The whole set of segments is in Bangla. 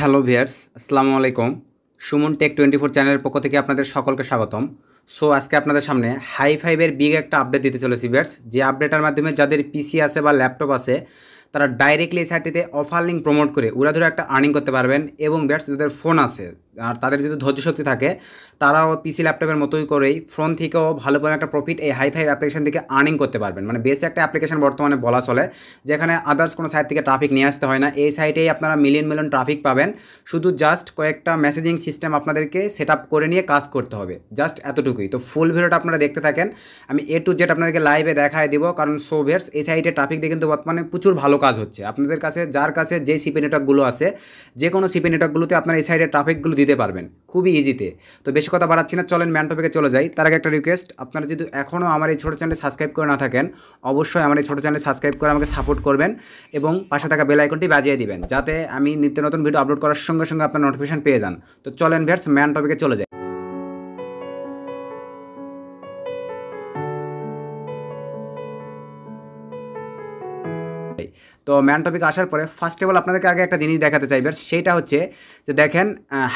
হ্যালো ভিয়ার্স আসসালামু আলাইকুম সুমন টেক টোয়েন্টি ফোর চ্যানেলের পক্ষ থেকে আপনাদের সকলকে স্বাগতম সো আজকে আপনাদের সামনে হাই ফাইভের বিগ একটা আপডেট দিতে চলেছি ভিয়ার্স যে আপডেটের মাধ্যমে যাদের পিসি আছে বা ল্যাপটপ আছে তারা ডাইরেক্টলি এই সাইটটিতে অফার লিঙ্ক প্রমোট করে ওরা ধরে একটা আর্নিং করতে পারবেন এবং ব্যাটস যাদের ফোন আছে আর তাদের যদি ধৈর্য শক্তি থাকে তারাও পিসি ল্যাপটপের মতোই করেই ফোন থেকেও ভালো পরিমাণ একটা প্রফিট এই হাইফাই অ্যাপ্লিকেশান অ্যাপ্লিকেশন থেকে আর্নিং করতে পারবেন মানে বেস্ট একটা অ্যাপ্লিকেশান বর্তমানে বলা চলে যেখানে আদার্স কোনো সাইট থেকে ট্রাফিক নিয়ে আসতে হয় না এই সাইটেই আপনারা মিলিয়ন মিলিয়ন ট্রাফিক পাবেন শুধু জাস্ট কয়েকটা মেসেজিং সিস্টেম আপনাদেরকে সেট করে নিয়ে কাজ করতে হবে জাস্ট এতটুকুই তো ফুল ভিডিওটা আপনারা দেখতে থাকেন আমি এ টু জেড আপনাদেরকে লাইভে দেখায় দিব কারণ সোভেয়ার্স এই সাইটে ট্রাফিক দিয়ে কিন্তু বর্তমানে প্রচুর ভালো কাজ হচ্ছে আপনাদের কাছে যার কাছে যে সিপি নেটওয়ার্কগুলো আছে যে কোনো সিপি নেটওয়ার্কগুলোতে আপনারা এই সাইডে ট্রাফিকগুলো দিতে পারবেন খুবই ইজিতে তো বেশি কথা বাড়াচ্ছি না চলেন ম্যান টপিকে চলে যাই তার আগে একটা রিকোয়েস্ট আপনারা যদি এখনও আমার এই ছোটো চ্যানেলে সাবস্ক্রাইব করে না থাকেন অবশ্যই আমার এই ছোটো চ্যানেলে সাবস্ক্রাইব করে আমাকে সাপোর্ট করবেন এবং পাশে থাকা বেল আইকনটি বাজিয়ে দিবেন যাতে আমি নিত্য নতুন ভিডিও আপলোড করার সঙ্গে সঙ্গে আপনার নোটিফিকেশন পেয়ে যান তো চলেন ভ্যাটস ম্যান টপিকে চলে যাই তো ম্যান টপিক আসার পরে ফার্স্ট অফ অল আপনাদেরকে আগে একটা জিনিস দেখাতে চাই বেশ সেটা হচ্ছে যে দেখেন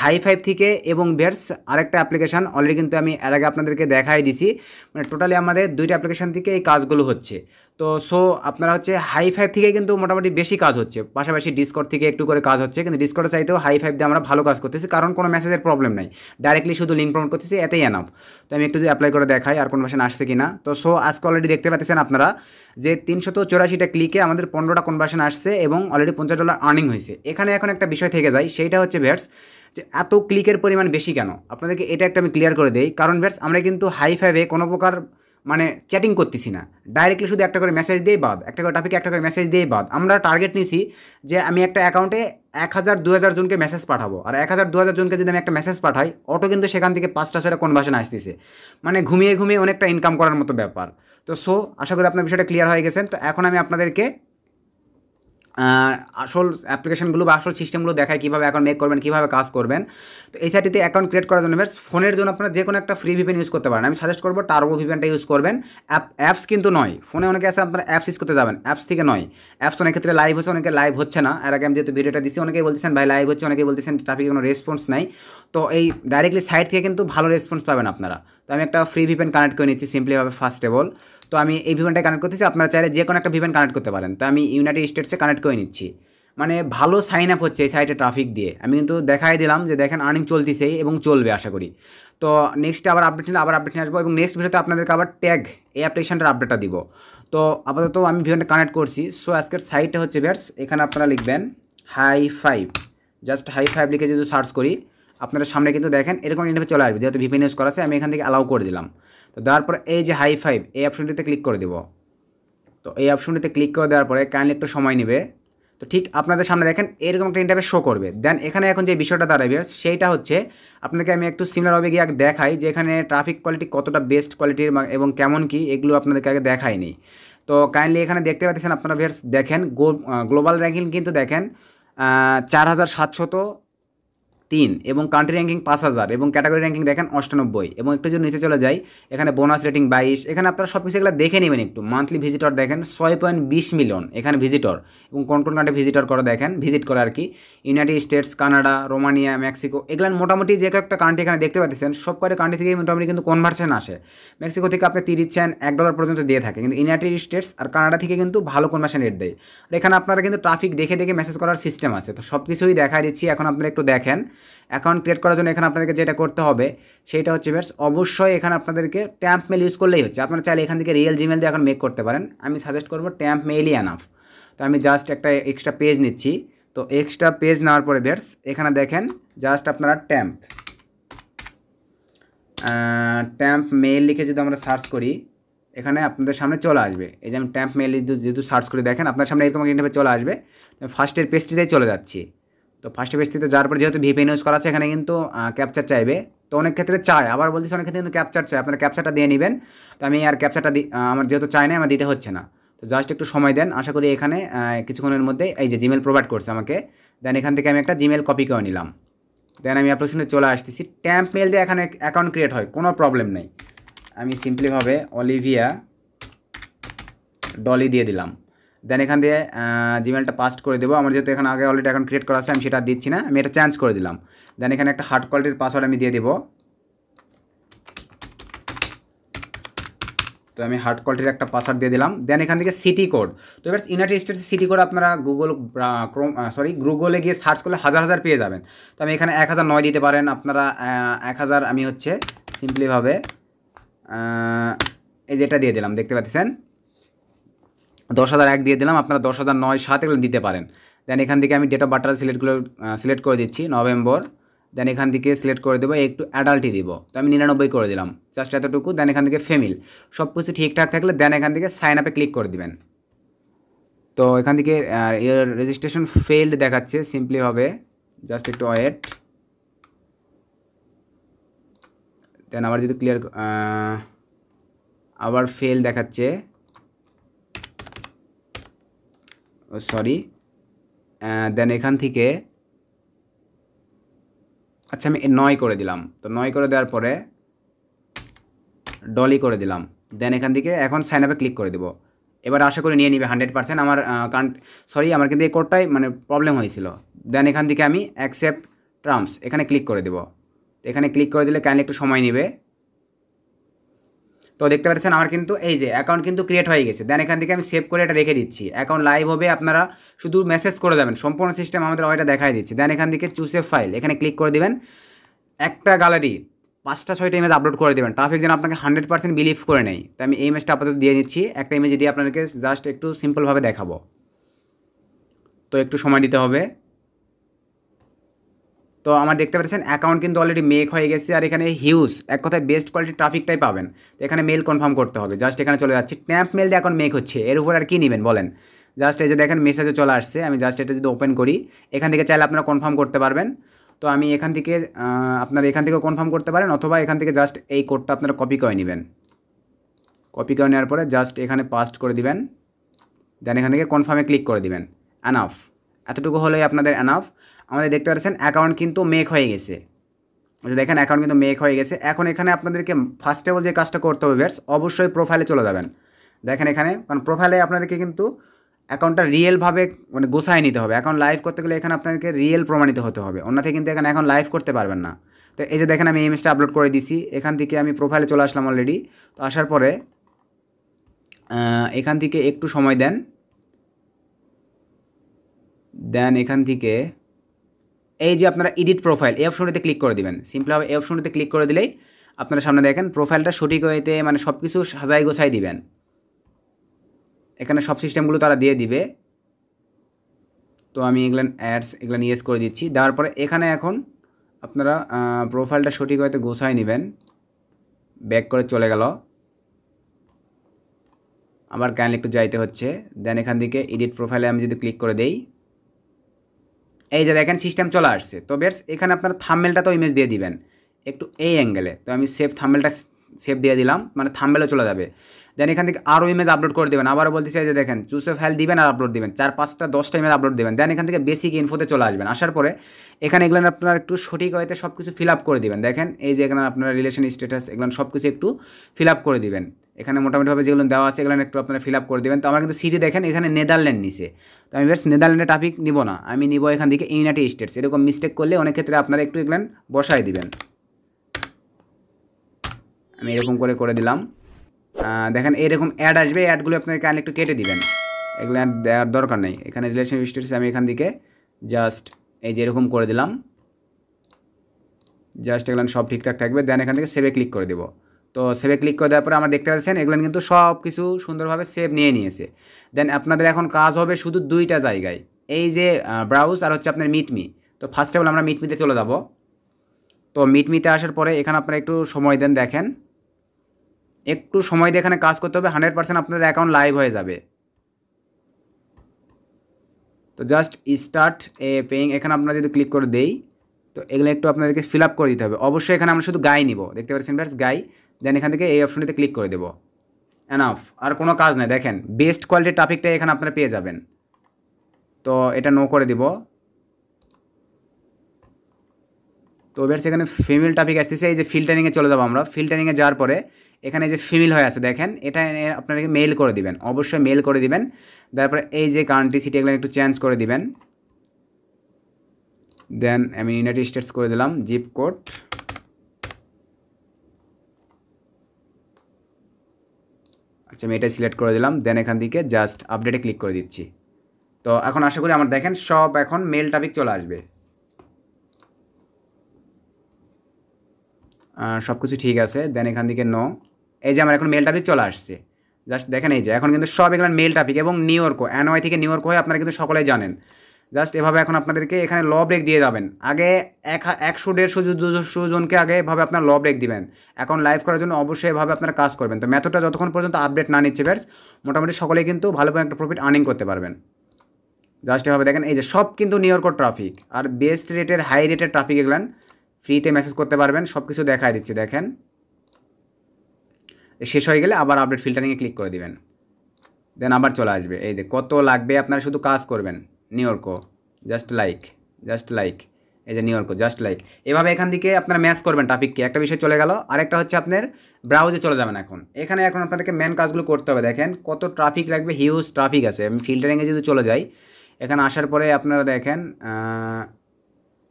হাই ফাইভ থেকে এবং বেয়ার্স আরেকটা অ্যাপ্লিকেশান অলরেডি কিন্তু আমি এর আগে আপনাদেরকে দেখাই দিছি মানে টোটালি আমাদের দুইটা অ্যাপ্লিকেশান থেকে এই কাজগুলো হচ্ছে তো সো আপনারা হচ্ছে হাই ফাইভ থেকে কিন্তু মোটামুটি বেশি কাজ হচ্ছে পাশাপাশি ডিসকর থেকে একটু করে কাজ হচ্ছে কিন্তু ডিসকর্ডে চাইতেও হাই ফাইভ দিয়ে আমরা ভালো কাজ করতেছি কারণ কোনো মেসেজের প্রবলেম নাই ডাইরেক্টলি শুধু লিঙ্ক প্রমোট করতেছি এতেই এনাফ তো আমি একটু যদি অ্যাপ্লাই করে দেখাই আর কোনো ভাষণ আসছে কিনা তো সো আজকে অলরেডি দেখতে পাচ্ছেন আপনারা যে তিনশত চৌরাশিটা ক্লিকে আমাদের পনেরোটা কনভার্সন আসছে এবং অলরেডি পঞ্চাশ ডলার আর্নিং হয়েছে এখানে এখন একটা বিষয় থেকে যায় সেইটা হচ্ছে ভ্যাটস যে এত ক্লিকের পরিমাণ বেশি কেন আপনাদেরকে এটা একটা আমি ক্লিয়ার করে দেই কারণ ভ্যাটস আমরা কিন্তু হাই ফাইভে কোনো প্রকার মানে চ্যাটিং করতেছি না ডাইরেক্টলি শুধু একটা করে মেসেজ দিয়ে বাদ একটা করে টপিকে একটা করে মেসেজ দিয়ে বাদ আমরা টার্গেট নিছি যে আমি একটা অ্যাকাউন্টে এক হাজার দু হাজার জনকে মেসেজ পাঠাবো আর এক হাজার দু হাজার জনকে যদি আমি একটা মেসেজ পাঠাই অটো কিন্তু সেখান থেকে পাঁচটা কোন কনভার্সন আসতেছে মানে ঘুমিয়ে ঘুমিয়ে অনেকটা ইনকাম করার মতো ব্যাপার তো সো আশা করি আপনার বিষয়টা ক্লিয়ার হয়ে গেছেন তো এখন আমি আপনাদেরকে আসল অ্যাপ্লিকেশনগুলো বা আসল সিস্টেমগুলো দেখায় কীভাবে অ্যাকাউন্ট মেক করবেন কীভাবে কাজ করবেন তো এই সাইটটিতে অ্যাকাউন্ট ক্রিয়েট করার জন্য ফোনের জন্য আপনারা যে কোনো একটা ফ্রি ভিপেন ইউজ করতে পারেন আমি সাজেস্ট করবো টার্বো ভিপেনটা ইউজ করবেন অ্যাপ অ্যাপস কিন্তু নয় ফোনে অনেকে আছে আপনারা অ্যাপস ইউজ করতে যাবেন অ্যাপস থেকে নয় অ্যাপস অনেক ক্ষেত্রে লাইভ হচ্ছে অনেকে লাইভ হচ্ছে না আর আগে আমি যেহেতু ভিডিওটা দিচ্ছি অনেকেই বলতেছেন ভাই লাইভ হচ্ছে অনেকেই বলতেছেন ট্রাফিকে কোনো রেসপন্স নাই তো এই ডাইরেক্টলি সাইট থেকে কিন্তু ভালো রেসপন্স পাবেন আপনারা তো আমি একটা ফ্রি ভিপেন কানেক্ট করে নিচ্ছি সিম্পলিভাবে ফার্স্ট অফ অল তো আমি এই ভিভেনটা কানেক্ট করতেছি আপনারা চাইলে যে কোনো একটা ভিভেন কানেক্ট করতে পারেন তো আমি ইউনাইটেড স্টেটসে কানেক্ট করে নিচ্ছি মানে ভালো সাইন আপ হচ্ছে এই সাইটে ট্রাফিক দিয়ে আমি কিন্তু দেখাই দিলাম যে দেখেন আর্নিং চলতেছে এবং চলবে আশা করি তো নেক্সট আবার আপডেট নিলে আবার আপডেট নিয়ে আসবো এবং নেক্সট ভিডিওতে আপনাদেরকে আবার ট্যাগ এই অ্যাপ্লিকেশনটার আপডেটটা দিব তো আপাতত আমি ভিডিওটা কানেক্ট করছি সো আজকের সাইটটা হচ্ছে ভ্যাটস এখানে আপনারা লিখবেন hi five just hi five লিখে যদি সার্চ করি আপনারা সামনে কিন্তু দেখেন এরকম ইন্টারভিউ চলে আসবে যেহেতু ভিপিএন ইউজ করা আছে আমি এখান থেকে অ্যালাউ করে দিলাম তো দেওয়ার পর এই যে হাই ফাইভ এই অপশনটিতে ক্লিক করে দেব তো এই অপশনটিতে ক্লিক করে দেওয়ার পরে কাইন্ডলি একটু সময় নেবে তো ঠিক আপনাদের সামনে দেখেন এরকম একটা ইন্টারভেস শো করবে দেন এখানে এখন যে বিষয়টা দাঁড়াবে সেইটা হচ্ছে আপনাকে আমি একটু সিমিলারভাবে গিয়ে দেখাই যে এখানে ট্রাফিক কোয়ালিটি কতটা বেস্ট কোয়ালিটির এবং কেমন কি এগুলো আপনাদেরকে আগে দেখায়নি তো কাইন্ডলি এখানে দেখতে পাচ্ছেন আপনারা ভিয়ার্স দেখেন গ্লোবাল র্যাঙ্কিং কিন্তু দেখেন চার হাজার সাতশত তিন এবং কান্ট্রি র্যাঙ্কিং পাঁচ হাজার এবং ক্যাটাগরি র্যাঙ্কিং দেখেন অষ্টানব্বই এবং একটু যদি নিচে চলে যায় এখানে বোনাস রেটিং বাইশ এখানে আপনারা সব কিছু এগুলো দেখে নেবেন একটু মান্থলি ভিজিটর দেখেন ছয় পয়েন্ট বিশ মিলিয়ন এখানে ভিজিটর এবং কোন কোন কান্ট্রি ভিজিটর করে দেখেন ভিজিট করে আর কি United States Canada Romania Mexico এগুলো মোটামুটি যে একটা কান্ট্রি এখানে দেখতে পাচ্ছেন সব কয়েক কান্ট্রি থেকে মোটামুটি কিন্তু কনভার্সেন আসে মেক্সিকো থেকে আপনি তিরিশ সেন এক ডলার পর্যন্ত দিয়ে থাকে কিন্তু ইউনাইটেড স্টেটস আর কানাডা থেকে কিন্তু ভালো কনভার্সেন রেট দেয় আর এখানে আপনারা কিন্তু ট্রাফিক দেখে দেখে মেসেজ করার সিস্টেম আছে তো সব কিছুই দেখা দিচ্ছি এখন আপনারা একটু দেখেন অ্যাকাউন্ট ক্রিয়েট করার জন্য এখানে আপনাদেরকে যেটা করতে হবে সেটা হচ্ছে ব্যাটস অবশ্যই এখানে আপনাদেরকে ট্যাম্প মেল ইউজ করলেই হচ্ছে আপনারা চাইলে এখান থেকে রিয়েল জিমেল দিয়ে এখন মেক করতে পারেন আমি সাজেস্ট করবো ট্যাম্প মেলই অ্যানাফ তো আমি জাস্ট একটা এক্সট্রা পেজ নিচ্ছি তো এক্সট্রা পেজ নেওয়ার পরে ব্যাস এখানে দেখেন জাস্ট আপনারা ট্যাম্প ট্যাম্প মেল লিখে যদি আমরা সার্চ করি এখানে আপনাদের সামনে চলে আসবে এই যে আমি ট্যাম্প মেল যেহেতু সার্চ করে দেখেন আপনার সামনে এরকম ইন্টারভে চলে আসবে ফার্স্টের পেজটিতেই চলে যাচ্ছি তো ফার্স্ট থেকে যাওয়ার পর যেহেতু ভিপিএন ইউজ করা আছে এখানে কিন্তু ক্যাপচার চাইবে তো অনেক ক্ষেত্রে চায় আবার বলছি অনেক ক্ষেত্রে কিন্তু ক্যাপচার চাই আপনারা ক্যাপচারটা দিয়ে নেবেন তো আমি আর ক্যাপচারটা আমার যেহেতু চাই না আমার দিতে হচ্ছে না তো জাস্ট একটু সময় দেন আশা করি এখানে কিছুক্ষণের মধ্যে এই যে জিমেল প্রোভাইড করছে আমাকে দেন এখান থেকে আমি একটা জিমেল কপি করে নিলাম দেন আমি অ্যাপ্লিকেশনে চলে আসতেছি ট্যাম্প মেল দিয়ে এখানে অ্যাকাউন্ট ক্রিয়েট হয় কোনো প্রবলেম নেই আমি সিম্পলিভাবে অলিভিয়া ডলি দিয়ে দিলাম দেন এখান দিয়ে জিমেলটা পাস্ট করে দেবো আমার যেহেতু এখানে আগে অলরেডি এখন ক্রিয়েট করা আছে আমি সেটা দিচ্ছি না আমি এটা চেঞ্জ করে দিলাম দেন এখানে একটা হার্ড কোয়ালিটির পাসওয়ার্ড আমি দিয়ে দেবো তো আমি হার্ড কোয়ালিটির একটা পাসওয়ার্ড দিয়ে দিলাম দেন এখান থেকে সিটি কোড তো এবার ইউনাইটেড স্টেটসের সিটি কোড আপনারা গুগল ক্রোম সরি গুগলে গিয়ে সার্চ করলে হাজার হাজার পেয়ে যাবেন তো আমি এখানে এক হাজার নয় দিতে পারেন আপনারা এক হাজার আমি হচ্ছে সিম্পলিভাবে এই যেটা দিয়ে দিলাম দেখতে পাচ্ছেন দশ হাজার এক দিয়ে দিলাম আপনারা দশ হাজার নয় সাত এগুলো দিতে পারেন দেন এখান থেকে আমি ডেট অফ বার্থটা সিলেক্টগুলো সিলেক্ট করে দিচ্ছি নভেম্বর দেন এখান থেকে সিলেক্ট করে দেবো একটু অ্যাডাল্টই দিব তো আমি নিরানব্বই করে দিলাম জাস্ট এতটুকু দেন এখান থেকে ফেমিল সব কিছু ঠিকঠাক থাকলে দেন এখান থেকে সাইন আপে ক্লিক করে দিবেন তো এখান থেকে এর রেজিস্ট্রেশন ফেল্ড দেখাচ্ছে সিম্পলিভাবে জাস্ট একটু ওয়েট দেন আবার যদি ক্লিয়ার আবার ফেল দেখাচ্ছে সরি oh, দেন uh, এখান থেকে আচ্ছা আমি নয় করে দিলাম তো নয় করে দেওয়ার পরে ডলি করে দিলাম দেন এখান থেকে এখন সাইন আপে ক্লিক করে দেবো এবার আশা করি নিয়ে নিবে হান্ড্রেড পার্সেন্ট আমার কান সরি আমার কিন্তু এই কোডটাই মানে প্রবলেম হয়েছিল দেন এখান থেকে আমি অ্যাকসেপ্ট টার্মস এখানে ক্লিক করে দেবো এখানে ক্লিক করে দিলে কাইন্ডলি একটু সময় নেবে তো দেখতে পাচ্ছেন আমার কিন্তু এই যে অ্যাকাউন্ট কিন্তু ক্রিয়েট হয়ে গেছে দেন এখান থেকে আমি সেভ করে এটা রেখে দিচ্ছি অ্যাকাউন্ট লাইভ হবে আপনারা শুধু মেসেজ করে দেবেন সম্পূর্ণ সিস্টেম আমাদের ওইটা দেখাই দিচ্ছি দেন এখান থেকে চুসে ফাইল এখানে ক্লিক করে দেবেন একটা গ্যালারি পাঁচটা ছয়টা ইমেজ আপলোড করে দেবেন ট্রাফিক যেন আপনাকে হান্ড্রেড পার্সেন্ট বিলিভ করে নেয় তো আমি এই ইমেজটা আপাতত দিয়ে দিচ্ছি একটা ইমেজ দিয়ে আপনাকে জাস্ট একটু সিম্পলভাবে দেখাবো তো একটু সময় দিতে হবে তো আমার দেখতে পাচ্ছেন অ্যাকাউন্ট কিন্তু অলরেডি মেক হয়ে গেছে আর এখানে হিউজ এক কথায় বেস্ট কোয়ালিটির ট্রাফিকটাই পাবেন তো এখানে মেল কনফার্ম করতে হবে জাস্ট এখানে চলে যাচ্ছে ট্যাম্প মেল দিয়ে এখন মেক হচ্ছে এর উপর আর কী নেবেন বলেন জাস্ট এই যে দেখেন মেসেজও চলে আসছে আমি জাস্ট এটা যদি ওপেন করি এখান থেকে চাইলে আপনারা কনফার্ম করতে পারবেন তো আমি এখান থেকে আপনারা এখান থেকে কনফার্ম করতে পারেন অথবা এখান থেকে জাস্ট এই কোডটা আপনারা কপি করে নেবেন কপি করে নেওয়ার পরে জাস্ট এখানে পাস্ট করে দিবেন দেন এখান থেকে কনফার্মে ক্লিক করে দিবেন অ্যানাফ এতটুকু হলেই আপনাদের অ্যানাফ আমাদের দেখতে পাচ্ছেন অ্যাকাউন্ট কিন্তু মেক হয়ে গেছে আচ্ছা দেখেন অ্যাকাউন্ট কিন্তু মেক হয়ে গেছে এখন এখানে আপনাদেরকে ফার্স্ট অফ অল যে কাজটা করতে হবে ভিয়ার্স অবশ্যই প্রোফাইলে চলে যাবেন দেখেন এখানে কারণ প্রোফাইলে আপনাদেরকে কিন্তু অ্যাকাউন্টটা রিয়েলভাবে মানে গোছায় নিতে হবে এখন লাইভ করতে গেলে এখানে আপনাদেরকে রিয়েল প্রমাণিত হতে হবে অন্যথায় কিন্তু এখানে এখন লাইভ করতে পারবেন না তো এই যে দেখেন আমি ইমেজটা আপলোড করে দিছি এখান থেকে আমি প্রোফাইলে চলে আসলাম অলরেডি তো আসার পরে এখান থেকে একটু সময় দেন দেন এখান থেকে এই যে আপনারা এডিট প্রোফাইল এই অপশনটিতে ক্লিক করে দেবেন সিম্পলভাবে এই অপশনটিতে ক্লিক করে দিলেই আপনারা সামনে দেখেন প্রোফাইলটা সঠিক হইতে মানে সব কিছু সাজাই গোছাই দিবেন এখানে সব সিস্টেমগুলো তারা দিয়ে দিবে তো আমি এগুলান অ্যাডস এগুলো ইয়েস করে দিচ্ছি দেওয়ার পরে এখানে এখন আপনারা প্রোফাইলটা সঠিক হয়তো গোছায় নেবেন ব্যাক করে চলে গেল আবার কাইন্ডলি একটু যাইতে হচ্ছে দেন এখান থেকে এডিট প্রোফাইলে আমি যদি ক্লিক করে দেই এই যে দেখেন সিস্টেম চলে আসছে তো বেটস এখানে আপনারা থাম্বেলটা তো ইমেজ দিয়ে দিবেন একটু এই অ্যাঙ্গেলে তো আমি সেভ থামমেলটা সেভ দিয়ে দিলাম মানে থামমেলে চলে যাবে দেন এখান থেকে আরও ইমেজ আপলোড করে দেবেন আবারও বলতে চাই যে দেখেন চুসে ফাইল দিবেন আর আপলোড দিবেন চার পাঁচটা দশটা ইমেজ আপলোড দেবেন দেন এখান থেকে বেসিক ইনফোতে চলে আসবেন আসার পরে এখানে এগুলো আপনারা একটু সঠিক হয়তো সব কিছু ফিল আপ করে দেবেন দেখেন এই যে এখানে আপনারা রিলেশন স্ট্যাটাস এগুলো সব কিছু একটু ফিল আপ করে দিবেন এখানে মোটামুটিভাবে যেগুলো দেওয়া আছে এগুলো একটু আপনারা ফিল আপ করে দেবেন তো আমার কিন্তু সিটি দেখেন এখানে নেদারল্যান্ড নিছে তো আমি বেশ নেদারল্যান্ডের টপিক নিব না আমি নিব এখান থেকে ইউনাইটেড স্টেটস এরকম মিস্টেক করলে অনেক ক্ষেত্রে আপনারা একটু এগুলো বসাই দিবেন আমি এরকম করে করে দিলাম দেখেন এরকম অ্যাড আসবে অ্যাডগুলো আপনাকে কাইন্ডলি একটু কেটে দিবেন এগুলো অ্যাড দেওয়ার দরকার নেই এখানে রিলেশন স্টেটস আমি এখান থেকে জাস্ট এই যে এরকম করে দিলাম জাস্ট এগুলো সব ঠিকঠাক থাকবে দেন এখান থেকে সেভে ক্লিক করে দেবো তো সেভে ক্লিক করে দেওয়ার পরে আমরা দেখতে পাচ্ছেন এগুলো কিন্তু সব কিছু সুন্দরভাবে সেভ নিয়ে নিয়েছে দেন আপনাদের এখন কাজ হবে শুধু দুইটা জায়গায় এই যে ব্রাউজ আর হচ্ছে আপনার মিটমি তো ফার্স্ট অফ আমরা মিটমিতে চলে যাব তো মিটমিতে আসার পরে এখানে আপনারা একটু সময় দেন দেখেন একটু সময় দিয়ে এখানে কাজ করতে হবে হান্ড্রেড পার্সেন্ট আপনাদের অ্যাকাউন্ট লাইভ হয়ে যাবে তো জাস্ট স্টার্ট এ পেইং এখানে আপনারা যদি ক্লিক করে দেই তো এগুলো একটু আপনাদেরকে ফিল আপ করে দিতে হবে অবশ্যই এখানে আমরা শুধু গাই নিব দেখতে পাচ্ছেন ব্যাস গাই দেন এখান থেকে এই অপশনটিতে ক্লিক করে দেবো এনাফ আর কোনো কাজ নেই দেখেন বেস্ট কোয়ালিটির ট্রাফিকটা এখানে আপনারা পেয়ে যাবেন তো এটা নো করে দিব তো এবার সেখানে ফিমেল ট্রাফিক আসতেছে এই যে ফিল্টারিংয়ে চলে যাবো আমরা ফিল্টারিংয়ে যাওয়ার পরে এখানে যে ফিমেল হয়ে আছে দেখেন এটা আপনাদেরকে মেল করে দিবেন অবশ্যই মেল করে দিবেন তারপরে এই যে কান্ট্রি সিটি এগুলো একটু চেঞ্জ করে দিবেন দেন আমি ইউনাইটেড স্টেটস করে দিলাম জিপ কোড আচ্ছা আমি এটা সিলেক্ট করে দিলাম দেন এখান থেকে জাস্ট আপডেটে ক্লিক করে দিচ্ছি তো এখন আশা করি আমার দেখেন সব এখন মেল টপিক চলে আসবে সব কিছু ঠিক আছে দেন এখান থেকে নো এই যে আমার এখন মেল টপিক চলে আসছে জাস্ট দেখেন এই যে এখন কিন্তু সব এখানে মেল টপিক এবং নিউ ইয়র্ক অ্যানওয়াই থেকে নিউ ইয়র্ক হয়ে আপনারা কিন্তু সকলেই জানেন জাস্ট এভাবে এখন আপনাদেরকে এখানে ল ব্রেক দিয়ে যাবেন আগে এক একশো দেড়শো দুশো জনকে আগে এভাবে আপনার ল ব্রেক দিবেন এখন লাইভ করার জন্য অবশ্যই এভাবে আপনারা কাজ করবেন তো মেথডটা যতক্ষণ পর্যন্ত আপডেট না নিচ্ছে ব্যাটস মোটামুটি সকলেই কিন্তু ভালো একটা প্রফিট আর্নিং করতে পারবেন জাস্ট এভাবে দেখেন এই যে সব কিন্তু নিউ ইয়র্কর ট্রাফিক আর বেস্ট রেটের হাই রেটের ট্রাফিক এগুলান ফ্রিতে মেসেজ করতে পারবেন সব কিছু দেখাই দিচ্ছে দেখেন শেষ হয়ে গেলে আবার আপডেট ফিল্টারিংয়ে ক্লিক করে দিবেন দেন আবার চলে আসবে এই যে কত লাগবে আপনারা শুধু কাজ করবেন নিউইয়র্কো জাস্ট লাইক জাস্ট লাইক এই যে নিউইয়র্কো জাস্ট লাইক এভাবে এখান থেকে আপনারা ম্যাচ করবেন টপিককে একটা বিষয় চলে গেল আরেকটা হচ্ছে আপনার ব্রাউজে চলে যাবেন এখন এখানে এখন আপনাদেরকে মেন কাজগুলো করতে হবে দেখেন কত ট্রাফিক লাগবে হিউজ ট্রাফিক আছে আমি ফিল্টারিংয়ে যদি চলে যাই এখানে আসার পরে আপনারা দেখেন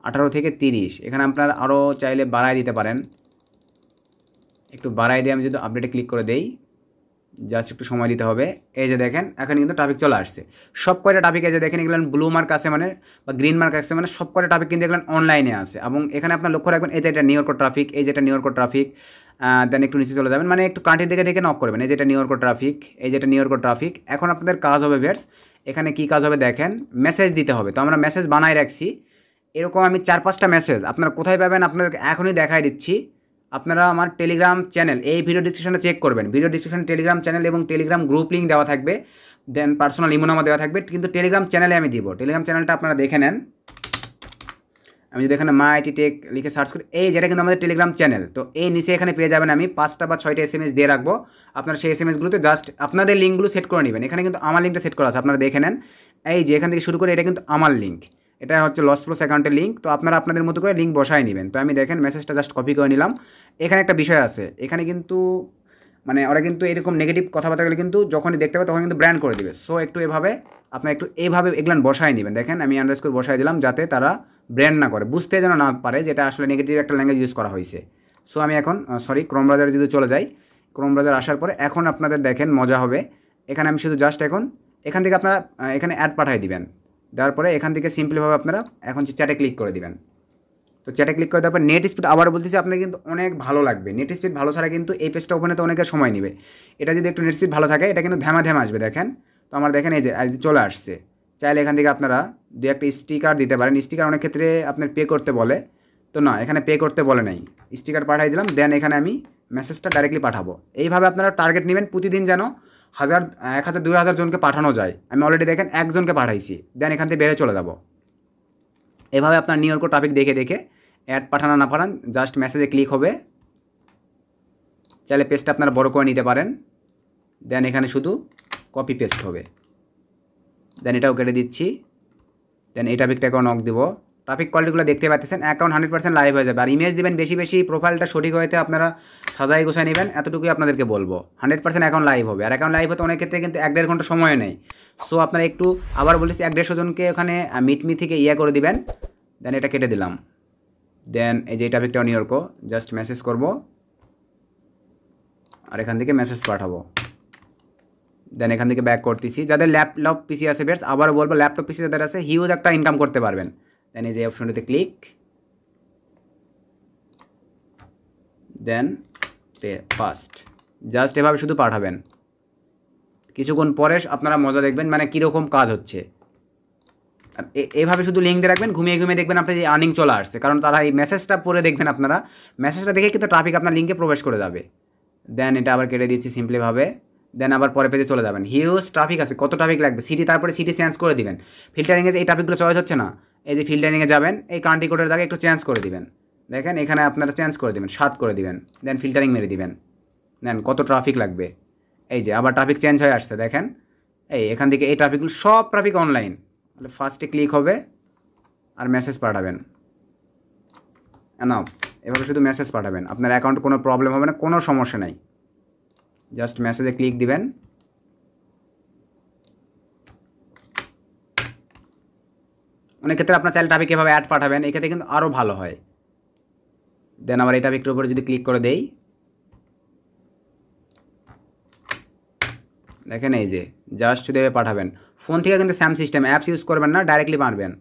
আঠারো থেকে তিরিশ এখানে আপনারা আরও চাইলে বাড়ায় দিতে পারেন একটু বাড়ায় দিয়ে আমি যদি আপডেটে ক্লিক করে দেই জাস্ট একটু সময় দিতে হবে এই যে দেখেন এখন কিন্তু ট্রাফিক চলে আসছে সব কয়টা ট্রাফিক এই যে দেখেন এগুলো ব্লু মার্ক আছে মানে বা গ্রিন মার্ক আছে মানে সব কয়টা ট্রাফিক কিন্তু এগুলো অনলাইনে আছে এবং এখানে আপনার লক্ষ্য রাখবেন এই যে এটা নিউ ইয়র্ক ট্রাফিক এই যেটা নিউ ইয়র্ক ট্রাফিক দেন একটু নিচে চলে যাবেন মানে একটু কাঁটির দিকে দেখে নক করবেন এই যেটা নিউ ইয়র্ক ট্রাফিক এই যেটা নিউ ইয়র্ক ট্রাফিক এখন আপনাদের কাজ হবে ভেটস এখানে কি কাজ হবে দেখেন মেসেজ দিতে হবে তো আমরা মেসেজ বানাই রাখছি এরকম আমি চার পাঁচটা মেসেজ আপনারা কোথায় পাবেন আপনাদেরকে এখনই দেখাই দিচ্ছি আপনারা আমার টেলিগ্রাম চ্যানেল এই ভিডিও ডিসক্রিপশানে চেক করবেন ভিডিও ডিসক্রিপশানে টেলিগ্রাম চ্যানেল এবং টেলিগ্রাম গ্রুপ লিঙ্ক দেওয়া থাকবে দেন পার্সোনাল ইমো দেওয়া থাকবে কিন্তু টেলিগ্রাম চ্যানেলে আমি দিব টেলিগ্রাম চ্যানেলটা আপনারা দেখে নেন আমি যদি এখানে মা আইটি টেক লিখে সার্চ করি এই যেটা কিন্তু আমাদের টেলিগ্রাম চ্যানেল তো এই নিচে এখানে পেয়ে যাবেন আমি পাঁচটা বা ছয়টা এস এম এস দিয়ে রাখবো আপনারা সেই এস এম এসগুলোতে জাস্ট আপনাদের লিঙ্কগুলো সেট করে নেবেন এখানে কিন্তু আমার লিঙ্কটা সেট করা আছে আপনারা দেখে নেন এই যে এখান থেকে শুরু করে এটা কিন্তু আমার লিঙ্ক এটা হচ্ছে লস প্লাস অ্যাকাউন্টের লিঙ্ক তো আপনারা আপনাদের মতো করে লিঙ্ক বসায় নেবেন তো আমি দেখেন মেসেজটা জাস্ট কপি করে নিলাম এখানে একটা বিষয় আছে এখানে কিন্তু মানে ওরা কিন্তু এরকম নেগেটিভ গেলে কিন্তু যখনই দেখতে পাবে তখন কিন্তু ব্র্যান্ড করে দেবে সো একটু এভাবে আপনার একটু এইভাবে এগুলান বসায় নেবেন দেখেন আমি আন্ডারস্কোর বসায় দিলাম যাতে তারা ব্র্যান্ড না করে বুঝতে যেন না পারে যেটা আসলে নেগেটিভ একটা ল্যাঙ্গুয়েজ ইউজ করা হয়েছে সো আমি এখন সরি ক্রোম ব্রাউজারে যদি চলে যাই ক্রোম ব্রাউজার আসার পরে এখন আপনাদের দেখেন মজা হবে এখানে আমি শুধু জাস্ট এখন এখান থেকে আপনারা এখানে অ্যাড পাঠিয়ে দিবেন দেওয়ার পরে এখান থেকে সিম্পলিভাবে আপনারা এখন চ্যাটে ক্লিক করে দেবেন তো চ্যাটে ক্লিক করে দেওয়ার পর নেট স্পিড আবার বলতেছি আপনার কিন্তু অনেক ভালো লাগবে নেট স্পিড ভালো ছাড়া কিন্তু এই পেজটা ওপেনে তো অনেকের সময় নেবে এটা যদি একটু নেট স্পিড ভালো থাকে এটা কিন্তু ধ্যামা ধ্যামা আসবে দেখেন তো আমার দেখেন এই যে চলে আসছে চাইলে এখান থেকে আপনারা দু একটা স্টিকার দিতে পারেন স্টিকার অনেক ক্ষেত্রে আপনার পে করতে বলে তো না এখানে পে করতে বলে নাই স্টিকার পাঠিয়ে দিলাম দেন এখানে আমি মেসেজটা ডাইরেক্টলি পাঠাবো এইভাবে আপনারা টার্গেট নেবেন প্রতিদিন যেন হাজার এক হাজার দুই হাজার জনকে পাঠানো যায় আমি অলরেডি দেখেন একজনকে পাঠাইছি দেন এখান থেকে বেড়ে চলে যাব এভাবে আপনার নিউ ইয়র্কের ট্রাফিক দেখে দেখে অ্যাড পাঠানো না পাঠান জাস্ট মেসেজে ক্লিক হবে চাইলে পেজটা আপনারা বড় করে নিতে পারেন দেন এখানে শুধু কপি পেস্ট হবে দেন এটাও কেটে দিচ্ছি দেন এই এখন নক দেবো ট্রাফিক কোয়ালিটিগুলো দেখতে পাচ্ছেন অ্যাকাউন্ট হান্ড্রেড পার্সেন্ট লাইভ হয়ে যাবে আর ইমেজ দেবেন বেশি বেশি প্রোফাইলটা সঠিক হয়তো আপনারা সাজাই গোছায় নেবেন এতটুকুই আপনাদেরকে বলবো হান্ড্রেড পার্সেন্ট অ্যাকাউন্ট লাইভ হবে আর অ্যাকাউন্ট লাইভ হতে অনেক ক্ষেত্রে কিন্তু এক দেড় ঘন্টা সময় নেই সো আপনারা একটু আবার বলেছি এক দেড়শো জনকে ওখানে মিটমি থেকে ইয়ে করে দিবেন দেন এটা কেটে দিলাম দেন এই যে টপিকটা ইয়র্কো জাস্ট মেসেজ করব আর এখান থেকে মেসেজ পাঠাবো দেন এখান থেকে ব্যাক করতেছি যাদের ল্যাপটপ পিসি আছে বেশ আবার বলবো ল্যাপটপ পিসি যাদের আছে হিউজ একটা ইনকাম করতে পারবেন দেন এই যে অপশনটিতে ক্লিক দেন পাস্ট জাস্ট এভাবে শুধু পাঠাবেন কিছুক্ষণ পরে আপনারা মজা দেখবেন মানে কীরকম কাজ হচ্ছে আর এভাবে শুধু লিঙ্ক দিয়ে রাখবেন ঘুমিয়ে ঘুমিয়ে দেখবেন আপনার যে আর্নিং চলে আসছে কারণ তারা এই মেসেজটা পরে দেখবেন আপনারা মেসেজটা দেখে কিন্তু ট্রাফিক আপনার লিঙ্কে প্রবেশ করে যাবে দেন এটা আবার কেটে দিচ্ছি সিম্পলিভাবে দেন আবার পরে পেজে চলে যাবেন হিউজ ট্রাফিক আছে কত ট্রাফিক লাগবে সিটি তারপরে সিটি চেঞ্জ করে দিবেন ফিল্টারিংয়ে এই ট্রাফিকগুলো চয়েস হচ্ছে না এই যে ফিল্টারিংয়ে যাবেন এই কান্ট্রি কোডের দাগে একটু চেঞ্জ করে দিবেন দেখেন এখানে আপনারা চেঞ্জ করে দিবেন সাত করে দিবেন দেন ফিল্টারিং মেরে দিবেন দেন কত ট্রাফিক লাগবে এই যে আবার ট্রাফিক চেঞ্জ হয়ে আসছে দেখেন এই এখান থেকে এই ট্রাফিকগুলো সব ট্রাফিক অনলাইন তাহলে ফার্স্টে ক্লিক হবে আর মেসেজ পাঠাবেন না এভাবে শুধু মেসেজ পাঠাবেন আপনার অ্যাকাউন্ট কোনো প্রবলেম হবে না কোনো সমস্যা নাই জাস্ট মেসেজে ক্লিক দিবেন অনেক ক্ষেত্রে আপনার চাইলে ট্রাফিক এভাবে অ্যাড পাঠাবেন এক্ষেত্রে কিন্তু আরও ভালো হয় দেন আমার এই ট্রাফিকটার উপরে যদি ক্লিক করে দেই দেখেন এই যে জাস্ট দেবে পাঠাবেন ফোন থেকে কিন্তু স্যাম সিস্টেম অ্যাপস ইউজ করবেন না ডাইরেক্টলি পাঠবেন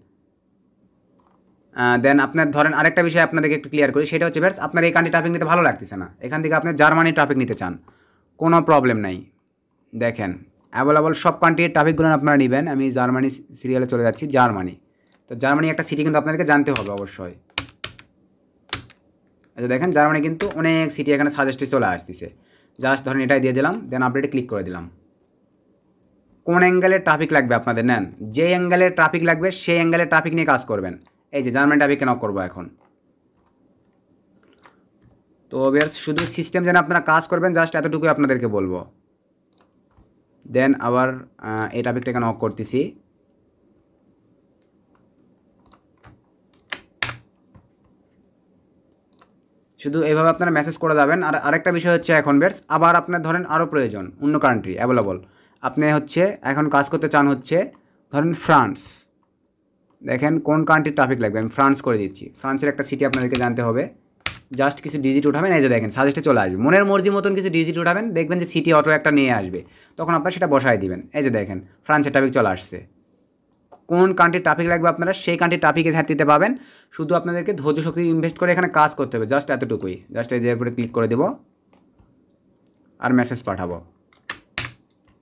দেন আপনার ধরেন আরেকটা বিষয় আপনাদেরকে একটু ক্লিয়ার করি সেটা হচ্ছে ভ্যাটস আপনার এই কান্ট্রি ট্রাফিক নিতে ভালো লাগতেছে না এখান থেকে আপনি জার্মানি ট্রাফিক নিতে চান কোনো প্রবলেম নাই দেখেন অ্যাভেলেবল সব কান্ট্রির ট্রাফিকগুলো আপনারা নেবেন আমি জার্মানি সিরিয়ালে চলে যাচ্ছি জার্মানি তো জার্মানি একটা সিটি কিন্তু আপনাদেরকে জানতে হবে অবশ্যই আচ্ছা দেখেন জার্মানি কিন্তু অনেক সিটি এখানে সাজেস্টে চলে আসতেছে জাস্ট ধরেন এটাই দিয়ে দিলাম দেন আপডেটে ক্লিক করে দিলাম কোন অ্যাঙ্গেলে ট্রাফিক লাগবে আপনাদের নেন যে অ্যাঙ্গেলে ট্রাফিক লাগবে সেই অ্যাঙ্গেলে ট্রাফিক নিয়ে কাজ করবেন এই যে জার্মানি ট্রাফিক কেন করবো এখন তো ওবিয়ার্স শুধু সিস্টেম যেন আপনারা কাজ করবেন জাস্ট এতটুকুই আপনাদেরকে বলবো দেন আবার এই টপিকটা এখানে অফ করতেছি শুধু এইভাবে আপনারা মেসেজ করে যাবেন আর আরেকটা বিষয় হচ্ছে এখন বেটস আবার আপনার ধরেন আরও প্রয়োজন অন্য কান্ট্রি অ্যাভেলেবল আপনি হচ্ছে এখন কাজ করতে চান হচ্ছে ধরেন ফ্রান্স দেখেন কোন কান্ট্রির ট্রাফিক লাগবে আমি ফ্রান্স করে দিচ্ছি ফ্রান্সের একটা সিটি আপনাদেরকে জানতে হবে জাস্ট কিছু ডিজিট উঠাবেন এই যে দেখেন সাজেস্টে চলে আসবে মনের মর্জি মতন কিছু ডিজিট উঠাবেন দেখবেন যে সিটি অটো একটা নিয়ে আসবে তখন আপনারা সেটা বসায় দিবেন এই যে দেখেন ফ্রান্সের ট্রাফিক চলে আসছে কোন কান্ট্রির ট্রাফিক লাগবে আপনারা সেই কান্ট্রির ট্রাফিকে ধ্যান দিতে পাবেন শুধু আপনাদেরকে ধৈর্য শক্তি ইনভেস্ট করে এখানে কাজ করতে হবে জাস্ট এতটুকুই জাস্ট এই যে উপরে ক্লিক করে দেব আর মেসেজ পাঠাবো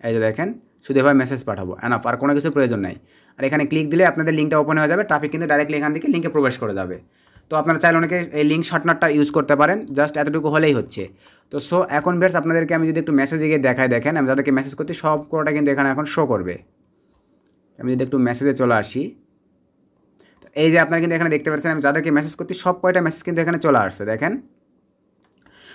এই যে দেখেন শুধু এভাবে মেসেজ পাঠাবো অ্যানাপ আর কোনো কিছু প্রয়োজন নাই আর এখানে ক্লিক দিলে আপনাদের লিঙ্কটা ওপেন হয়ে যাবে ট্রাফিক কিন্তু ডাইরেক্টলি এখান থেকে লিঙ্কে প্রবেশ করে যাবে তো আপনারা চাইলে অনেকে এই লিঙ্ক শর্টনারটা ইউজ করতে পারেন জাস্ট এতটুকু হলেই হচ্ছে তো সো এখন বেশ আপনাদেরকে আমি যদি একটু মেসেজে গিয়ে দেখাই দেখেন আমি যাদেরকে মেসেজ করতে সব কোটা কিন্তু এখানে এখন শো করবে আমি যদি একটু মেসেজে চলে আসি তো এই যে আপনারা কিন্তু এখানে দেখতে পাচ্ছেন আমি যাদেরকে মেসেজ করতে সব কয়টা মেসেজ কিন্তু এখানে চলে আসছে দেখেন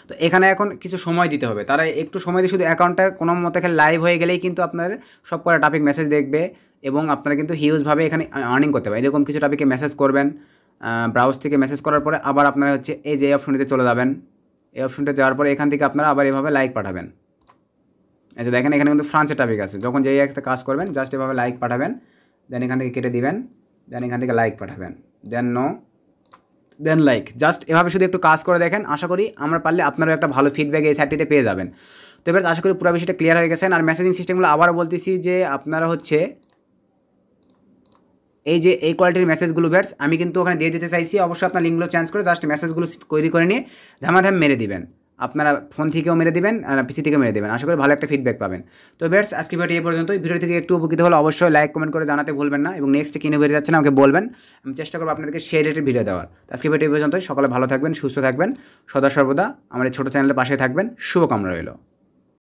তো এখানে এখন কিছু সময় দিতে হবে তারা একটু সময় দিয়ে শুধু অ্যাকাউন্টটা কোনো মতে লাইভ হয়ে গেলেই কিন্তু আপনার সব কয়টা টপিক মেসেজ দেখবে এবং আপনারা কিন্তু হিউজভাবে এখানে আর্নিং করতে পারেন এরকম কিছু টপিকে মেসেজ করবেন ব্রাউজ থেকে মেসেজ করার পরে আবার আপনারা হচ্ছে এই যে অপশনটিতে চলে যাবেন এই অপশনটা যাওয়ার পরে এখান থেকে আপনারা আবার এভাবে লাইক পাঠাবেন আচ্ছা দেখেন এখানে কিন্তু ফ্রান্সের টপিক আছে যখন যেই একটা কাজ করবেন জাস্ট এভাবে লাইক পাঠাবেন দেন এখান থেকে কেটে দিবেন দেন এখান থেকে লাইক পাঠাবেন then no then like just এভাবে শুধু একটু কাজ করে দেখেন আশা করি আমরা পারলে আপনারও একটা ভালো ফিডব্যাক এই সাইটটিতে পেয়ে যাবেন তো এবার আশা করি পুরো বিষয়টা ক্লিয়ার হয়ে গেছেন আর মেসেজিং সিস্টেমগুলো আবার বলতেছি যে আপনারা হচ্ছে এই যে এই কোয়ালিটির মেসেজগুলো ব্যাটস আমি কিন্তু ওখানে দিয়ে দিতে চাইছি অবশ্যই আপনার লিঙ্কগুলো চেঞ্জ করে জাস্ট মেসেজগুলো তৈরি করে নিয়ে ধামাধাম মেরে দিবেন আপনারা ফোন থেকেও মেরে দেবেন আর পিসি থেকেও মেরে দেবেন আশা করি ভালো একটা ফিডব্যাক পাবেন তো ব্যাটস আজকে ভিডিও এই পর্যন্ত ভিডিও থেকে একটু উপকৃত হলে অবশ্যই লাইক কমেন্ট করে জানাতে ভুলবেন না এবং নেক্সট কিনে বেরিয়ে যাচ্ছেন আমাকে বলবেন আমি চেষ্টা করবো আপনাদেরকে সেই রেটের ভিডিও দেওয়ার আজকে ভিডিও এই পর্যন্ত সকালে ভালো থাকবেন সুস্থ থাকবেন সদা সর্বদা আমার এই ছোটো চ্যানেলের পাশে থাকবেন শুভকামনা রইল